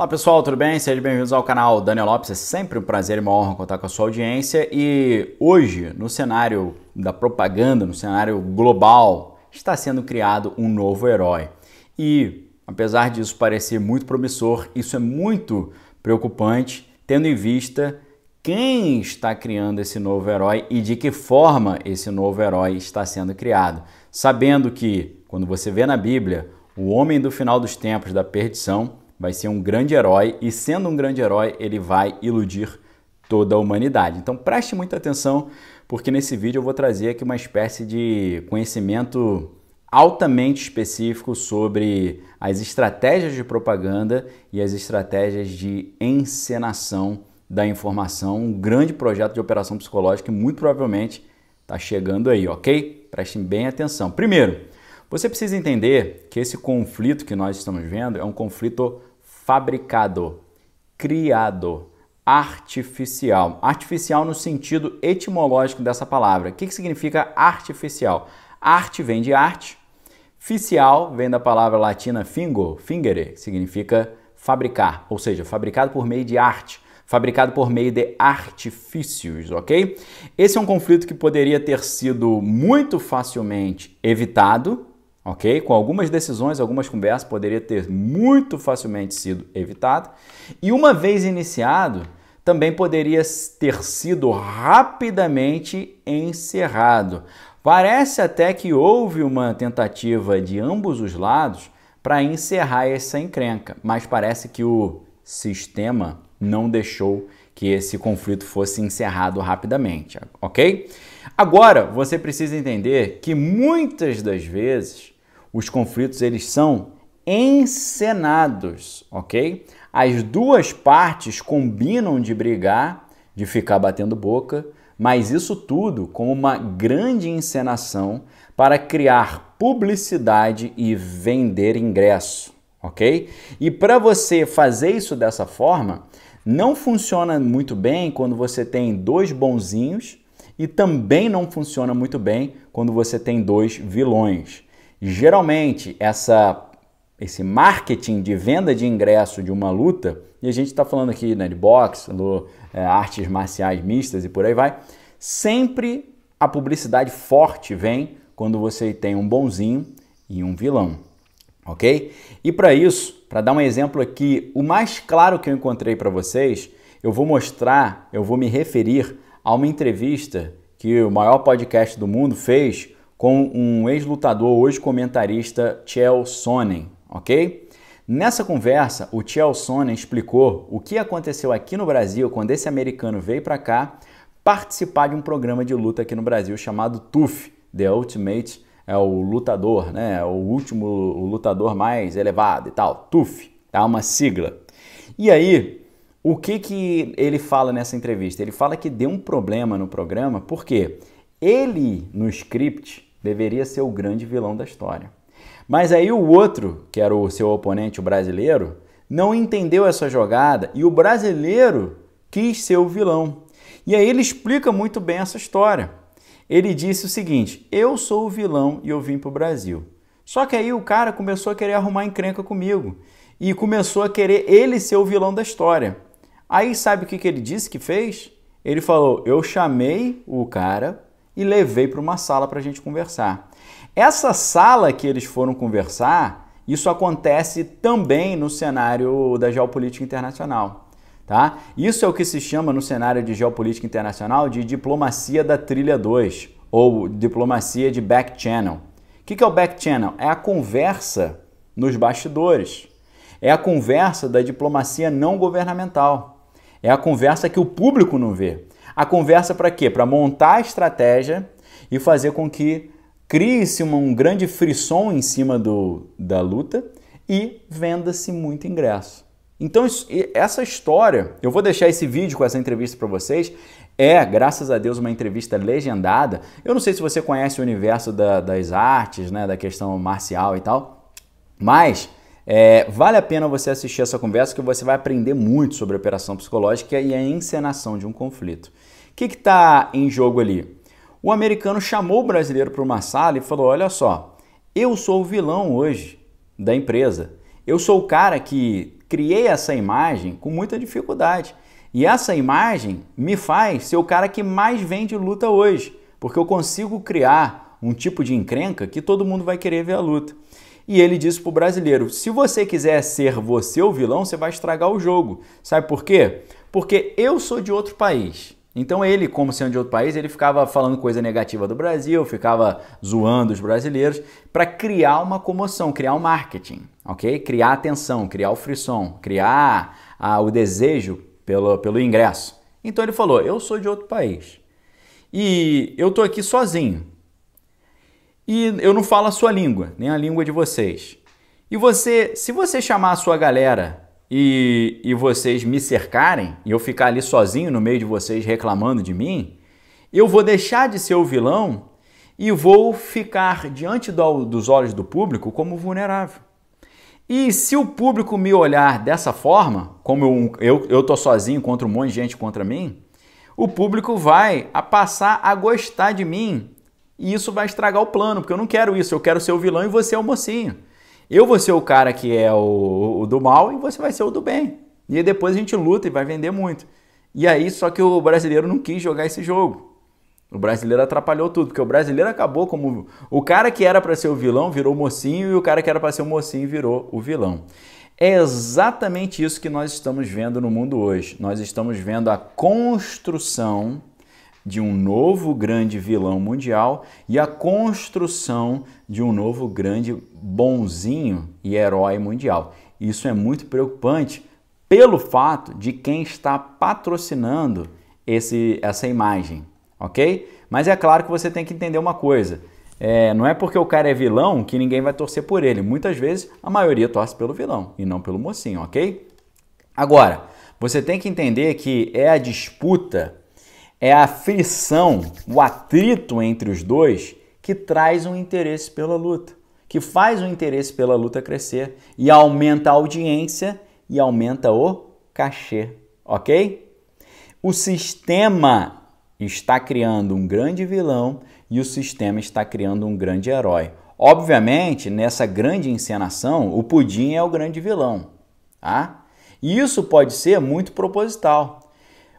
Olá pessoal, tudo bem? Sejam bem-vindos ao canal Daniel Lopes. É sempre um prazer e uma honra contar com a sua audiência. E hoje, no cenário da propaganda, no cenário global, está sendo criado um novo herói. E apesar disso parecer muito promissor, isso é muito preocupante, tendo em vista quem está criando esse novo herói e de que forma esse novo herói está sendo criado. Sabendo que, quando você vê na Bíblia, o homem do final dos tempos da perdição vai ser um grande herói e, sendo um grande herói, ele vai iludir toda a humanidade. Então preste muita atenção, porque nesse vídeo eu vou trazer aqui uma espécie de conhecimento altamente específico sobre as estratégias de propaganda e as estratégias de encenação da informação, um grande projeto de operação psicológica que muito provavelmente está chegando aí, ok? Prestem bem atenção. Primeiro, você precisa entender que esse conflito que nós estamos vendo é um conflito fabricado, criado, artificial. Artificial no sentido etimológico dessa palavra. O que, que significa artificial? Arte vem de arte, ficial vem da palavra latina fingo, fingere, significa fabricar, ou seja, fabricado por meio de arte fabricado por meio de artifícios, ok? Esse é um conflito que poderia ter sido muito facilmente evitado ok? Com algumas decisões, algumas conversas, poderia ter muito facilmente sido evitado. E uma vez iniciado, também poderia ter sido rapidamente encerrado. Parece até que houve uma tentativa de ambos os lados para encerrar essa encrenca, mas parece que o sistema não deixou que esse conflito fosse encerrado rapidamente, ok? Agora, você precisa entender que muitas das vezes os conflitos eles são encenados, ok? As duas partes combinam de brigar, de ficar batendo boca, mas isso tudo com uma grande encenação para criar publicidade e vender ingresso, ok? E para você fazer isso dessa forma, não funciona muito bem quando você tem dois bonzinhos e também não funciona muito bem quando você tem dois vilões. Geralmente, essa, esse marketing de venda de ingresso de uma luta, e a gente está falando aqui né, de boxe, do, é, artes marciais mistas e por aí vai, sempre a publicidade forte vem quando você tem um bonzinho e um vilão, ok? E para isso, para dar um exemplo aqui, o mais claro que eu encontrei para vocês, eu vou mostrar, eu vou me referir a uma entrevista que o maior podcast do mundo fez com um ex-lutador, hoje comentarista, Chael Sonnen, ok? Nessa conversa, o Chael Sonnen explicou o que aconteceu aqui no Brasil quando esse americano veio para cá participar de um programa de luta aqui no Brasil chamado TUF, The Ultimate, é o lutador, né? É o último o lutador mais elevado e tal, TUF, tá? Uma sigla. E aí, o que que ele fala nessa entrevista? Ele fala que deu um problema no programa, porque ele no script deveria ser o grande vilão da história. Mas aí o outro, que era o seu oponente, o brasileiro, não entendeu essa jogada e o brasileiro quis ser o vilão. E aí ele explica muito bem essa história. Ele disse o seguinte: Eu sou o vilão e eu vim para o Brasil. Só que aí o cara começou a querer arrumar encrenca comigo e começou a querer ele ser o vilão da história. Aí sabe o que, que ele disse que fez? Ele falou: Eu chamei o cara e levei para uma sala para a gente conversar. Essa sala que eles foram conversar, isso acontece também no cenário da geopolítica internacional. Tá? Isso é o que se chama no cenário de geopolítica internacional de diplomacia da trilha 2 ou diplomacia de back channel. O que, que é o back channel? É a conversa nos bastidores. É a conversa da diplomacia não governamental. É a conversa que o público não vê a conversa para quê? Para montar a estratégia e fazer com que crie-se um grande frisson em cima do, da luta e venda-se muito ingresso. Então, isso, essa história, eu vou deixar esse vídeo com essa entrevista para vocês. É, graças a Deus, uma entrevista legendada. Eu não sei se você conhece o universo da, das artes, né, da questão marcial e tal, mas é, vale a pena você assistir essa conversa que você vai aprender muito sobre operação psicológica e a encenação de um conflito. O que está em jogo ali? O americano chamou o brasileiro para uma sala e falou: Olha só, eu sou o vilão hoje da empresa. Eu sou o cara que criei essa imagem com muita dificuldade. E essa imagem me faz ser o cara que mais vende luta hoje, porque eu consigo criar um tipo de encrenca que todo mundo vai querer ver a luta. E ele disse pro brasileiro: se você quiser ser você o vilão, você vai estragar o jogo. Sabe por quê? Porque eu sou de outro país. Então ele, como sendo de outro país, ele ficava falando coisa negativa do Brasil, ficava zoando os brasileiros para criar uma comoção, criar um marketing, ok? Criar atenção, criar o frisson, criar ah, o desejo pelo, pelo ingresso. Então ele falou: eu sou de outro país e eu tô aqui sozinho e eu não falo a sua língua, nem a língua de vocês. E você, se você chamar a sua galera e, e vocês me cercarem e eu ficar ali sozinho no meio de vocês reclamando de mim, eu vou deixar de ser o vilão e vou ficar diante do, dos olhos do público como vulnerável. E se o público me olhar dessa forma, como eu, estou eu tô sozinho contra um monte de gente contra mim, o público vai a passar a gostar de mim e isso vai estragar o plano, porque eu não quero isso, eu quero ser o vilão e você é o mocinho. Eu vou ser o cara que é o, o do mal e você vai ser o do bem. E aí depois a gente luta e vai vender muito. E aí, só que o brasileiro não quis jogar esse jogo. O brasileiro atrapalhou tudo, porque o brasileiro acabou como. O cara que era para ser o vilão virou o mocinho e o cara que era para ser o mocinho virou o vilão. É exatamente isso que nós estamos vendo no mundo hoje. Nós estamos vendo a construção de um novo grande vilão mundial e a construção de um novo grande bonzinho e herói mundial. Isso é muito preocupante pelo fato de quem está patrocinando esse, essa imagem, ok? Mas é claro que você tem que entender uma coisa. É, não é porque o cara é vilão que ninguém vai torcer por ele. Muitas vezes a maioria torce pelo vilão e não pelo mocinho, ok? Agora, você tem que entender que é a disputa é a fricção, o atrito entre os dois que traz um interesse pela luta, que faz o interesse pela luta crescer e aumenta a audiência e aumenta o cachê, ok? O sistema está criando um grande vilão e o sistema está criando um grande herói. Obviamente, nessa grande encenação, o pudim é o grande vilão, tá? E isso pode ser muito proposital.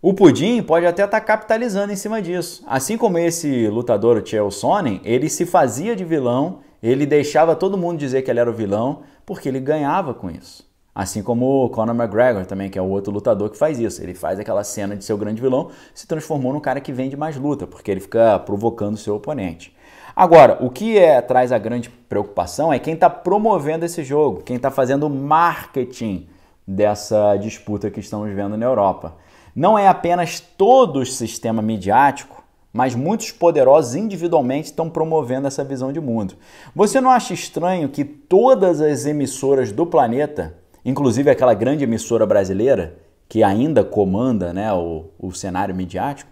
O Pudim pode até estar tá capitalizando em cima disso. Assim como esse lutador, o Chael Sonnen, ele se fazia de vilão, ele deixava todo mundo dizer que ele era o vilão, porque ele ganhava com isso. Assim como o Conor McGregor também, que é o outro lutador que faz isso. Ele faz aquela cena de seu grande vilão, se transformou num cara que vende mais luta, porque ele fica provocando seu oponente. Agora, o que é, traz a grande preocupação é quem está promovendo esse jogo, quem está fazendo marketing dessa disputa que estamos vendo na Europa. Não é apenas todo o sistema midiático, mas muitos poderosos individualmente estão promovendo essa visão de mundo. Você não acha estranho que todas as emissoras do planeta, inclusive aquela grande emissora brasileira, que ainda comanda né, o, o cenário midiático,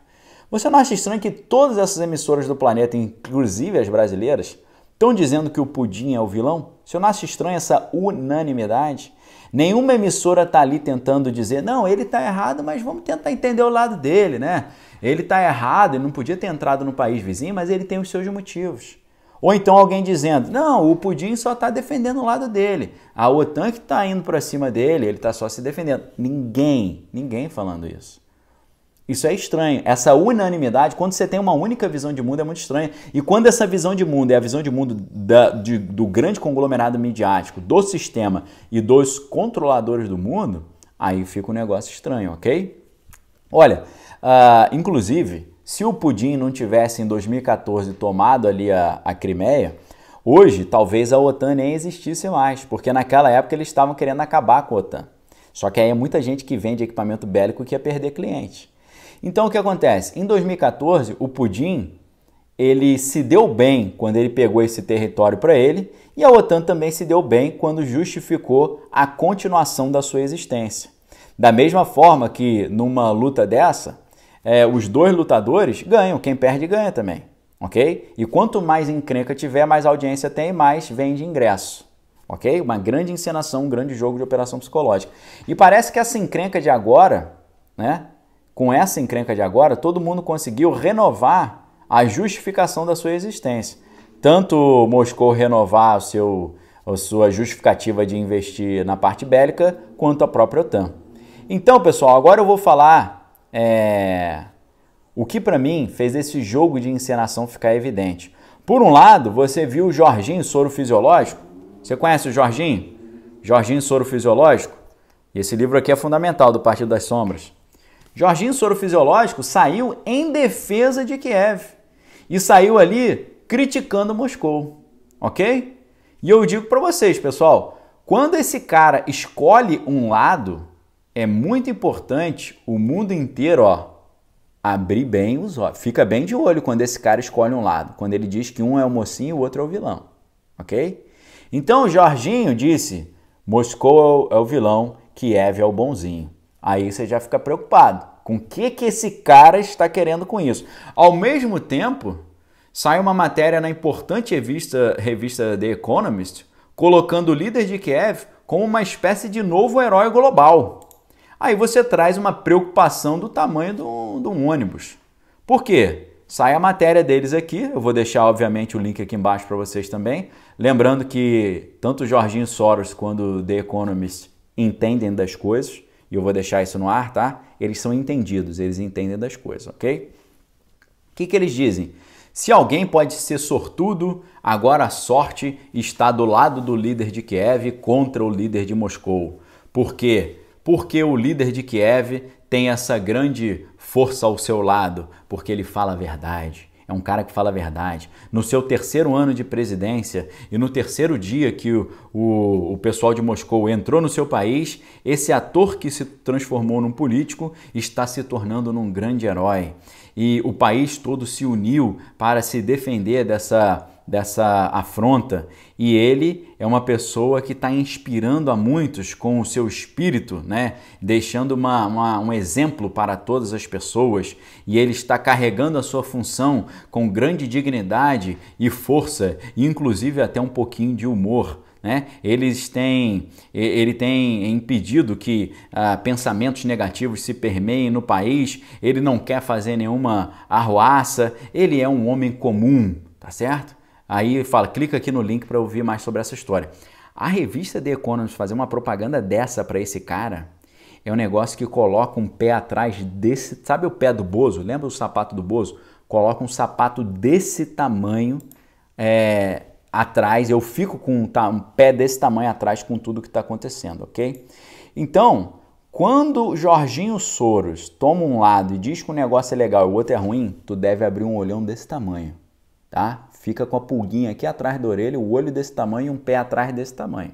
você não acha estranho que todas essas emissoras do planeta, inclusive as brasileiras, estão dizendo que o Pudim é o vilão? Você não acha estranho essa unanimidade? Nenhuma emissora está ali tentando dizer, não, ele está errado, mas vamos tentar entender o lado dele, né? Ele está errado, ele não podia ter entrado no país vizinho, mas ele tem os seus motivos. Ou então alguém dizendo, não, o Pudim só está defendendo o lado dele, a OTAN que está indo para cima dele, ele está só se defendendo. Ninguém, ninguém falando isso. Isso é estranho. Essa unanimidade, quando você tem uma única visão de mundo, é muito estranho. E quando essa visão de mundo é a visão de mundo da, de, do grande conglomerado midiático, do sistema e dos controladores do mundo, aí fica um negócio estranho, ok? Olha, uh, inclusive, se o Pudim não tivesse em 2014 tomado ali a, a Crimeia, hoje talvez a OTAN nem existisse mais, porque naquela época eles estavam querendo acabar com a OTAN. Só que aí é muita gente que vende equipamento bélico que ia perder cliente. Então o que acontece? Em 2014, o Pudim ele se deu bem quando ele pegou esse território para ele, e a OTAN também se deu bem quando justificou a continuação da sua existência. Da mesma forma que numa luta dessa, é, os dois lutadores ganham, quem perde ganha também, ok? E quanto mais encrenca tiver, mais audiência tem, mais vende ingresso, ok? Uma grande encenação, um grande jogo de operação psicológica. E parece que essa encrenca de agora, né, com essa encrenca de agora, todo mundo conseguiu renovar a justificação da sua existência. Tanto Moscou renovar o seu, a sua justificativa de investir na parte bélica, quanto a própria OTAN. Então, pessoal, agora eu vou falar é, o que para mim fez esse jogo de encenação ficar evidente. Por um lado, você viu o Jorginho Soro Fisiológico. Você conhece o Jorginho? Jorginho Soro Fisiológico? Esse livro aqui é fundamental, do Partido das Sombras. Jorginho Soro Fisiológico saiu em defesa de Kiev e saiu ali criticando Moscou, ok? E eu digo para vocês, pessoal, quando esse cara escolhe um lado, é muito importante o mundo inteiro, ó, abrir bem os olhos. Fica bem de olho quando esse cara escolhe um lado, quando ele diz que um é o mocinho e o outro é o vilão, ok? Então, Jorginho disse: Moscou é o é vilão, Kiev é o bonzinho. Aí você já fica preocupado. Com o que, que esse cara está querendo com isso? Ao mesmo tempo, sai uma matéria na importante revista, revista The Economist colocando o líder de Kiev como uma espécie de novo herói global. Aí você traz uma preocupação do tamanho de um ônibus. Por quê? Sai a matéria deles aqui, eu vou deixar obviamente o link aqui embaixo para vocês também. Lembrando que tanto o Jorginho Soros quanto o The Economist entendem das coisas e eu vou deixar isso no ar, tá? Eles são entendidos, eles entendem das coisas, ok? O que, que eles dizem? Se alguém pode ser sortudo, agora a sorte está do lado do líder de Kiev contra o líder de Moscou. Por quê? Porque o líder de Kiev tem essa grande força ao seu lado, porque ele fala a verdade é um cara que fala a verdade. No seu terceiro ano de presidência e no terceiro dia que o, o, o, pessoal de Moscou entrou no seu país, esse ator que se transformou num político está se tornando num grande herói. E o país todo se uniu para se defender dessa dessa afronta. E ele é uma pessoa que está inspirando a muitos com o seu espírito, né? deixando uma, uma, um exemplo para todas as pessoas. E ele está carregando a sua função com grande dignidade e força, inclusive até um pouquinho de humor. Né? Eles têm, ele tem impedido que ah, pensamentos negativos se permeiem no país, ele não quer fazer nenhuma arruaça, ele é um homem comum, tá certo? Aí fala, clica aqui no link para ouvir mais sobre essa história. A revista The Economist fazer uma propaganda dessa para esse cara é um negócio que coloca um pé atrás desse, sabe o pé do Bozo? Lembra o sapato do Bozo? Coloca um sapato desse tamanho é, atrás. Eu fico com um, tá, um pé desse tamanho atrás com tudo que está acontecendo, ok? Então, quando Jorginho Soros toma um lado e diz que o um negócio é legal e o outro é ruim, tu deve abrir um olhão desse tamanho, tá? Fica com a pulguinha aqui atrás da orelha, o olho desse tamanho e um pé atrás desse tamanho.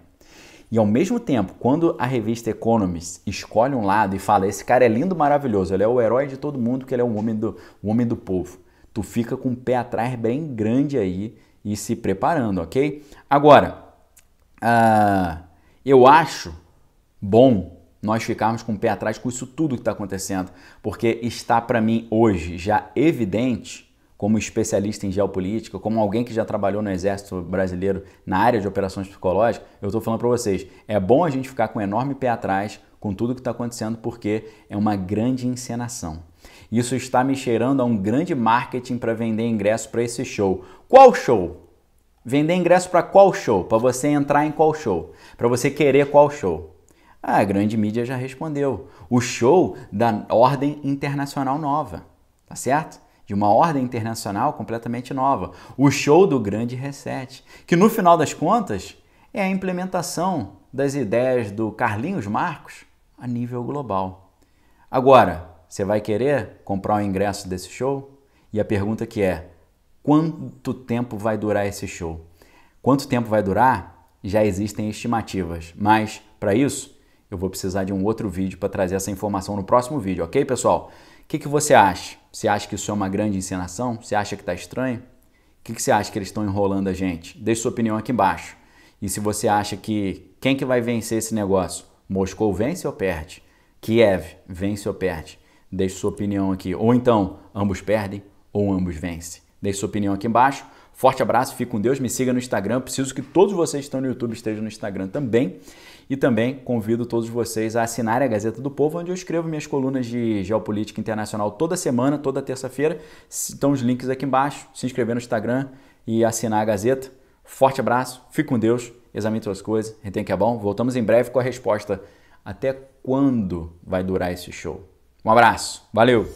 E ao mesmo tempo, quando a revista Economist escolhe um lado e fala: esse cara é lindo, maravilhoso, ele é o herói de todo mundo, que ele é um homem do, um homem do povo, tu fica com o pé atrás bem grande aí e se preparando, ok? Agora, uh, eu acho bom nós ficarmos com o pé atrás com isso tudo que está acontecendo, porque está para mim hoje já evidente como especialista em geopolítica, como alguém que já trabalhou no Exército Brasileiro na área de operações psicológicas, eu estou falando para vocês, é bom a gente ficar com um enorme pé atrás com tudo que está acontecendo porque é uma grande encenação. Isso está me cheirando a um grande marketing para vender ingresso para esse show. Qual show? Vender ingresso para qual show? Para você entrar em qual show? Para você querer qual show? Ah, a grande mídia já respondeu. O show da Ordem Internacional Nova, tá certo? de uma ordem internacional completamente nova, o show do grande reset, que no final das contas é a implementação das ideias do Carlinhos Marcos a nível global. Agora, você vai querer comprar o ingresso desse show? E a pergunta que é: quanto tempo vai durar esse show? Quanto tempo vai durar? Já existem estimativas, mas para isso eu vou precisar de um outro vídeo para trazer essa informação no próximo vídeo, ok, pessoal? O que, que você acha? Você acha que isso é uma grande encenação? Você acha que está estranho? O que, que, você acha que eles estão enrolando a gente? Deixe sua opinião aqui embaixo. E se você acha que quem que vai vencer esse negócio? Moscou vence ou perde? Kiev vence ou perde? Deixe sua opinião aqui. Ou então, ambos perdem ou ambos vencem. Deixe sua opinião aqui embaixo. Forte abraço, fique com Deus, me siga no Instagram. Preciso que todos vocês que estão no YouTube estejam no Instagram também. E também convido todos vocês a assinarem a Gazeta do Povo, onde eu escrevo minhas colunas de geopolítica internacional toda semana, toda terça-feira. Estão os links aqui embaixo. Se inscrever no Instagram e assinar a Gazeta. Forte abraço, fique com Deus, examine suas coisas, retém que é bom. Voltamos em breve com a resposta. Até quando vai durar esse show? Um abraço, valeu!